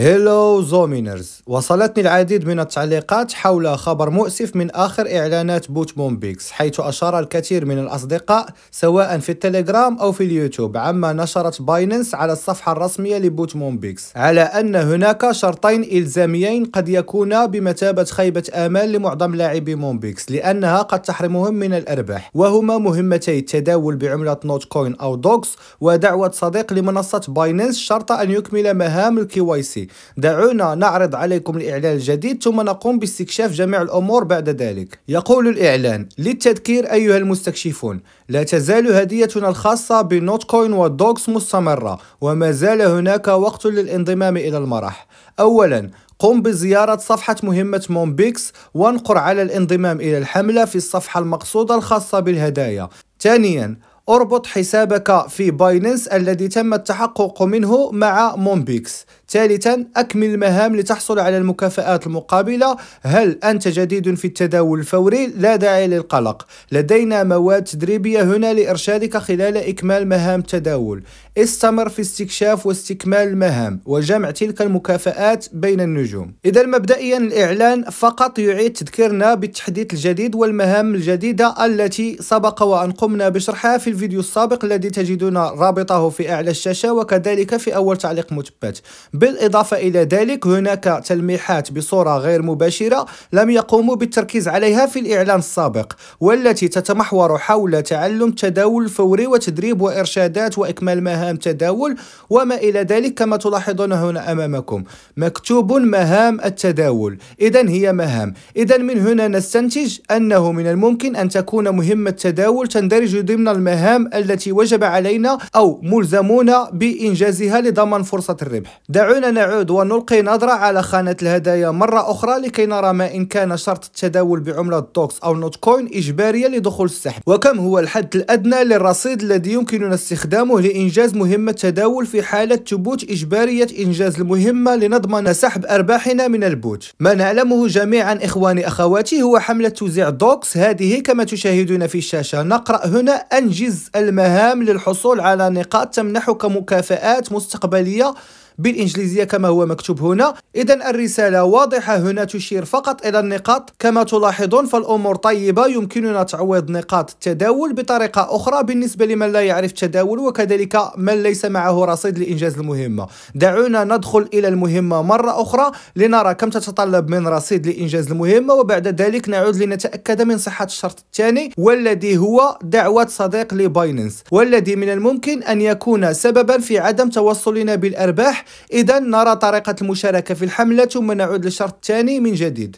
هيلو زومينرز وصلتني العديد من التعليقات حول خبر مؤسف من آخر إعلانات بوت مومبيكس حيث أشار الكثير من الأصدقاء سواء في التليجرام أو في اليوتيوب عما نشرت بايننس على الصفحة الرسمية لبوت مومبيكس على أن هناك شرطين إلزاميين قد يكونا بمثابة خيبة آمال لمعظم لاعبي مومبيكس لأنها قد تحرمهم من الأرباح وهما مهمتي التداول بعملة نوت كوين أو دوكس ودعوة صديق لمنصة بايننس شرط أن يكمل مهام الكي واي سي دعونا نعرض عليكم الإعلان الجديد ثم نقوم باستكشاف جميع الأمور بعد ذلك يقول الإعلان للتذكير أيها المستكشفون لا تزال هديتنا الخاصة بنوت كوين ودوكس مستمرة وما زال هناك وقت للانضمام إلى المرح أولا قم بزيارة صفحة مهمة مومبيكس وانقر على الانضمام إلى الحملة في الصفحة المقصودة الخاصة بالهدايا ثانيا اربط حسابك في بايننس الذي تم التحقق منه مع مومبيكس ثالثا اكمل المهام لتحصل على المكافآت المقابله هل انت جديد في التداول الفوري لا داعي للقلق لدينا مواد تدريبيه هنا لارشادك خلال اكمال مهام التداول استمر في استكشاف واستكمال المهام وجمع تلك المكافآت بين النجوم اذا مبدئيا الاعلان فقط يعيد تذكيرنا بالتحديث الجديد والمهام الجديده التي سبق وان قمنا بشرحها في الفيديو السابق الذي تجدون رابطه في أعلى الشاشة وكذلك في أول تعليق مثبت بالإضافة إلى ذلك هناك تلميحات بصورة غير مباشرة لم يقوموا بالتركيز عليها في الإعلان السابق والتي تتمحور حول تعلم التداول الفوري وتدريب وإرشادات وإكمال مهام تداول وما إلى ذلك كما تلاحظون هنا أمامكم مكتوب مهام التداول إذا هي مهام إذا من هنا نستنتج أنه من الممكن أن تكون مهمة التداول تندرج ضمن المهام المهام التي وجب علينا أو ملزمون بإنجازها لضمان فرصة الربح دعونا نعود ونلقي نظرة على خانة الهدايا مرة أخرى لكي نرى ما إن كان شرط التداول بعملة دوكس أو نوت كوين إجبارية لدخول السحب وكم هو الحد الأدنى للرصيد الذي يمكننا استخدامه لإنجاز مهمة تداول في حالة ثبوت إجبارية إنجاز المهمة لنضمن سحب أرباحنا من البوت ما نعلمه جميعا إخواني أخواتي هو حملة توزيع دوكس هذه كما تشاهدون في الشاشة نقرأ هنا أنجز المهام للحصول على نقاط تمنحك مكافآت مستقبلية بالإنجليزية كما هو مكتوب هنا إذا الرسالة واضحة هنا تشير فقط إلى النقاط كما تلاحظون فالأمور طيبة يمكننا تعويض نقاط التداول بطريقة أخرى بالنسبة لمن لا يعرف التداول وكذلك من ليس معه رصيد لإنجاز المهمة دعونا ندخل إلى المهمة مرة أخرى لنرى كم تتطلب من رصيد لإنجاز المهمة وبعد ذلك نعود لنتأكد من صحة الشرط الثاني والذي هو دعوة صديق لبايننس والذي من الممكن أن يكون سببا في عدم توصلنا بالأرباح إذا نرى طريقة المشاركة في الحملة ثم نعود للشرط الثاني من جديد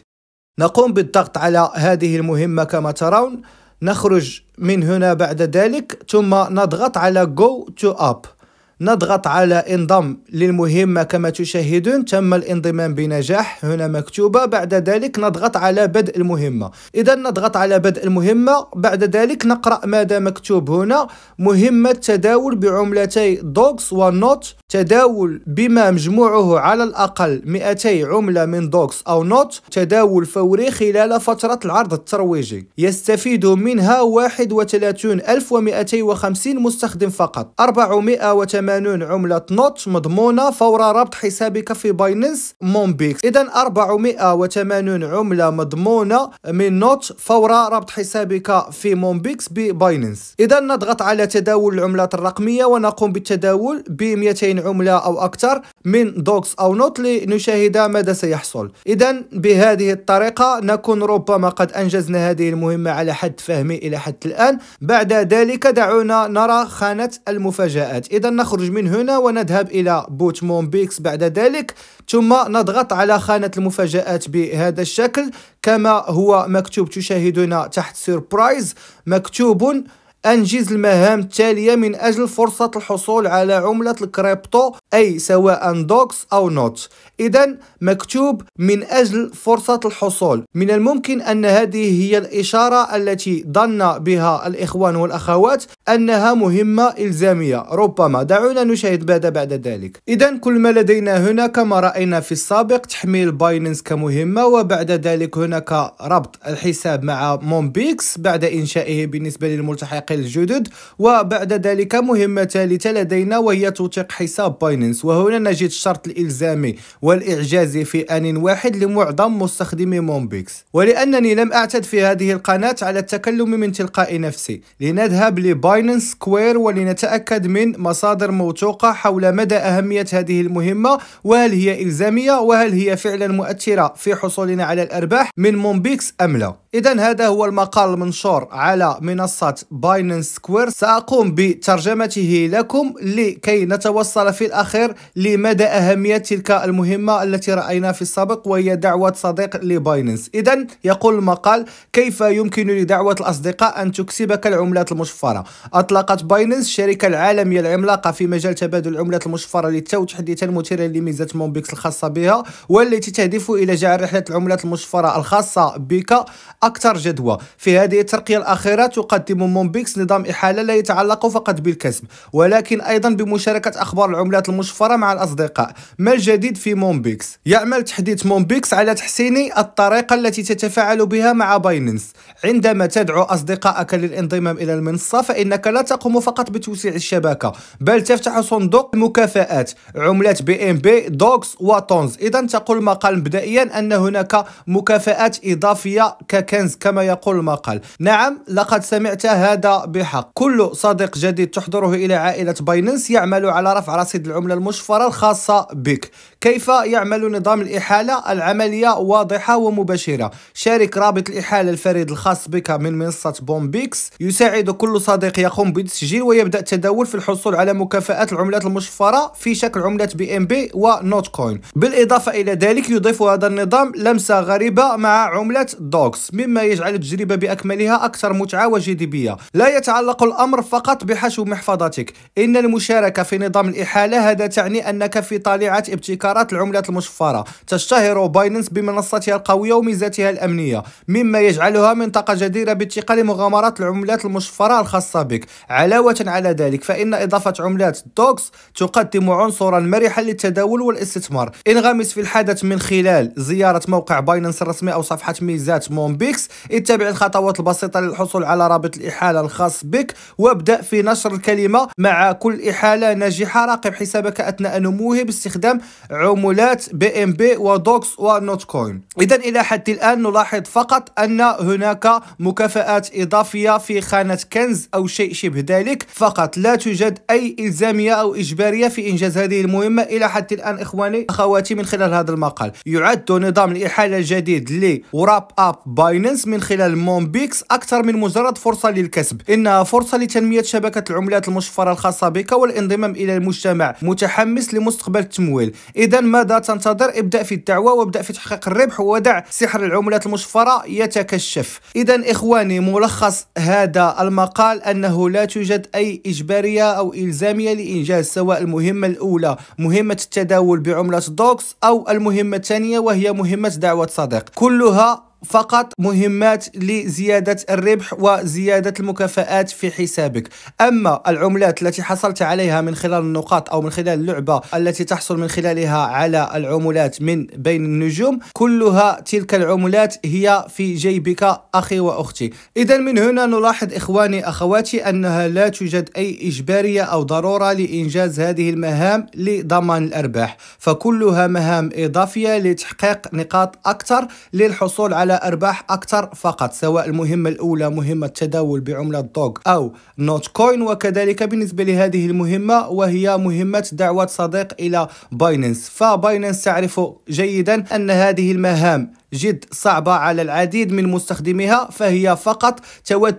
نقوم بالضغط على هذه المهمة كما ترون نخرج من هنا بعد ذلك ثم نضغط على Go to App نضغط على انضم للمهمة كما تشاهدون تم الانضمام بنجاح هنا مكتوبة بعد ذلك نضغط على بدء المهمة إذا نضغط على بدء المهمة بعد ذلك نقرأ ماذا مكتوب هنا مهمة تداول بعملتي دوكس ونوت تداول بما مجموعه على الأقل 200 عملة من دوكس أو نوت تداول فوري خلال فترة العرض الترويجي يستفيد منها 31250 مستخدم فقط 480 80 عملة نوت مضمونة فور ربط حسابك في بايننس مومبيكس إذا 480 عملة مضمونة من نوت فور ربط حسابك في مومبيكس ببايننس إذا نضغط على تداول العملات الرقمية ونقوم بالتداول ب 200 عملة أو أكثر من دوكس أو نوت لنشاهد ماذا سيحصل إذا بهذه الطريقة نكون ربما قد أنجزنا هذه المهمة على حد فهمي إلى حد الآن بعد ذلك دعونا نرى خانة المفاجآت إذا نخرج من هنا ونذهب إلى بوت مومبيكس بعد ذلك ثم نضغط على خانة المفاجآت بهذا الشكل كما هو مكتوب تشاهدون تحت سيربرايز مكتوب أنجز المهام التالية من أجل فرصة الحصول على عملة الكريبتو أي سواء دوكس أو نوت إذا مكتوب من أجل فرصة الحصول من الممكن أن هذه هي الإشارة التي ظن بها الإخوان والأخوات أنها مهمة إلزامية ربما دعونا نشاهد ماذا بعد ذلك إذا كل ما لدينا هنا كما رأينا في السابق تحميل بايننس كمهمة وبعد ذلك هناك ربط الحساب مع مومبيكس بعد إنشائه بالنسبة للملتحقين الجدد وبعد ذلك مهمة ثالثة لدينا وهي توثيق حساب بايننس وهنا نجد الشرط الإلزامي والإعجازي في آن واحد لمعظم مستخدمي مومبيكس ولأنني لم أعتد في هذه القناة على التكلم من تلقاء نفسي لنذهب لبايننس سكوير ولنتأكد من مصادر موثوقة حول مدى أهمية هذه المهمة وهل هي إلزامية وهل هي فعلا مؤثرة في حصولنا على الأرباح من مومبيكس أم لا إذا هذا هو المقال المنشور على منصة بايننس سكوير سأقوم بترجمته لكم لكي نتوصل في الأخير لمدى أهمية تلك المهمة التي رأينا في السابق وهي دعوة صديق لبايننس إذا يقول المقال كيف يمكن لدعوة الأصدقاء أن تكسبك العملات المشفرة أطلقت بايننس الشركة العالمية العملاقة في مجال تبادل العملات المشفرة للتو تحديثا مثيرا لميزة مومبيكس الخاصة بها والتي تهدف إلى جعل رحلة العملات المشفرة الخاصة بك أكثر جدوى في هذه الترقية الأخيرة تقدم مومبيكس نظام إحالة لا يتعلق فقط بالكسب ولكن أيضا بمشاركة أخبار العملات المشفرة مع الأصدقاء ما الجديد في مومبيكس؟ يعمل تحديث مومبيكس على تحسين الطريقة التي تتفاعل بها مع بايننس عندما تدعو أصدقائك للانضمام إلى المنصة فإنك لا تقوم فقط بتوسيع الشبكة بل تفتح صندوق مكافآت عملات بي ام بي دوكس وتونز إذا تقول مقال مبدئيا أن هناك مكافآت إضافية كك كنز كما يقول المقال نعم لقد سمعت هذا بحق كل صديق جديد تحضره إلى عائلة بايننس يعمل على رفع رصيد العملة المشفرة الخاصة بك كيف يعمل نظام الإحالة العملية واضحة ومباشرة شارك رابط الإحالة الفريد الخاص بك من منصة بومبيكس يساعد كل صديق يقوم بالتسجيل ويبدأ التداول في الحصول على مكافآت العملات المشفرة في شكل عملات بي ام بي ونوت كوين بالإضافة إلى ذلك يضيف هذا النظام لمسة غريبة مع عملة دوكس مما يجعل التجربة بأكملها أكثر متعة وجاذبية لا يتعلق الأمر فقط بحشو محفظتك إن المشاركة في نظام الإحالة هذا تعني أنك في طالعة ابتكار وادارات العملات المشفرة تشتهر بايننس بمنصتها القوية وميزاتها الأمنية مما يجعلها منطقة جديرة بالثقة مغامرات العملات المشفرة الخاصة بك علاوة على ذلك فإن إضافة عملات دوكس تقدم عنصرا مرحا للتداول والاستثمار انغمس في الحدث من خلال زيارة موقع بايننس الرسمي أو صفحة ميزات مومبيكس اتبع الخطوات البسيطة للحصول على رابط الإحالة الخاص بك وابدأ في نشر الكلمة مع كل إحالة ناجحة راقب حسابك أثناء نموه باستخدام عملات بي ام بي ودوكس ونوت كوين اذا الى حد الان نلاحظ فقط ان هناك مكافآت اضافيه في خانه كنز او شيء شبه ذلك فقط لا توجد اي الزاميه او اجباريه في انجاز هذه المهمه الى حد الان اخواني اخواتي من خلال هذا المقال يعد نظام الاحاله الجديد لوراب اب بايننس من خلال مومبيكس اكثر من مجرد فرصه للكسب انها فرصه لتنميه شبكه العملات المشفره الخاصه بك والانضمام الى المجتمع متحمس لمستقبل التمويل اذا ماذا تنتظر ابدا في الدعوه وابدا في تحقيق الربح ودع سحر العملات المشفره يتكشف اذا اخواني ملخص هذا المقال انه لا توجد اي اجباريه او الزاميه لانجاز سواء المهمه الاولى مهمه التداول بعمله دوكس او المهمه الثانيه وهي مهمه دعوه صديق كلها فقط مهمات لزيادة الربح وزيادة المكافآت في حسابك أما العملات التي حصلت عليها من خلال النقاط أو من خلال اللعبة التي تحصل من خلالها على العملات من بين النجوم كلها تلك العملات هي في جيبك أخي وأختي إذا من هنا نلاحظ إخواني أخواتي أنها لا توجد أي إجبارية أو ضرورة لإنجاز هذه المهام لضمان الأرباح فكلها مهام إضافية لتحقيق نقاط أكثر للحصول على على أرباح أكثر فقط سواء المهمة الأولى مهمة تداول بعملة دوغ أو نوت كوين وكذلك بالنسبة لهذه المهمة وهي مهمة دعوة صديق إلى بايننس فبايننس تعرف جيدا أن هذه المهام جد صعبة على العديد من مستخدميها فهي فقط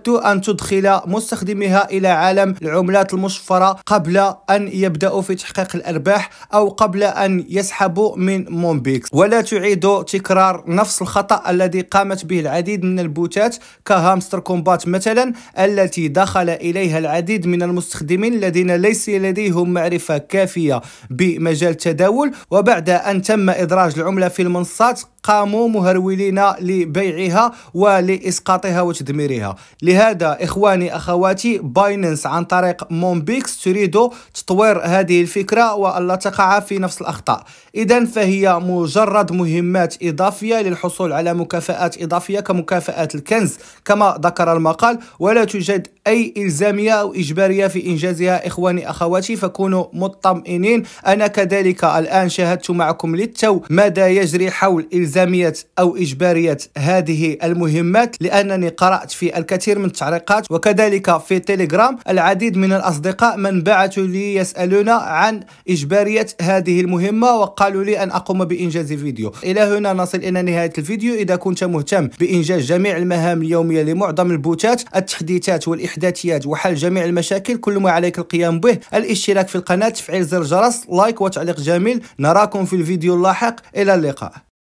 تود أن تدخل مستخدميها إلى عالم العملات المشفرة قبل أن يبدأوا في تحقيق الأرباح أو قبل أن يسحبوا من مومبيكس ولا تعيد تكرار نفس الخطأ الذي قامت به العديد من البوتات كهامستر كومبات مثلا التي دخل إليها العديد من المستخدمين الذين ليس لديهم معرفة كافية بمجال التداول وبعد أن تم إدراج العملة في المنصات قاموا مهرولين لبيعها ولإسقاطها وتدميرها لهذا إخواني أخواتي بايننس عن طريق مونبيكس تريد تطوير هذه الفكرة وألا تقع في نفس الأخطاء إذا فهي مجرد مهمات إضافية للحصول على مكافآت إضافية كمكافآت الكنز كما ذكر المقال ولا توجد أي إلزامية أو إجبارية في إنجازها إخواني أخواتي فكونوا مطمئنين أنا كذلك الآن شاهدت معكم للتو ماذا يجري حول إلزامية أو إجبارية هذه المهمات لأنني قرأت في الكثير من التعليقات وكذلك في تيليجرام العديد من الأصدقاء من بعثوا لي يسألون عن إجبارية هذه المهمة وقالوا لي أن أقوم بإنجاز فيديو إلى هنا نصل إلى نهاية الفيديو إذا كنت مهتم بإنجاز جميع المهام اليومية لمعظم البوتات التحديثات والإحسان الإحداثيات وحل جميع المشاكل كل ما عليك القيام به الاشتراك في القناة تفعيل زر الجرس لايك وتعليق جميل نراكم في الفيديو اللاحق إلى اللقاء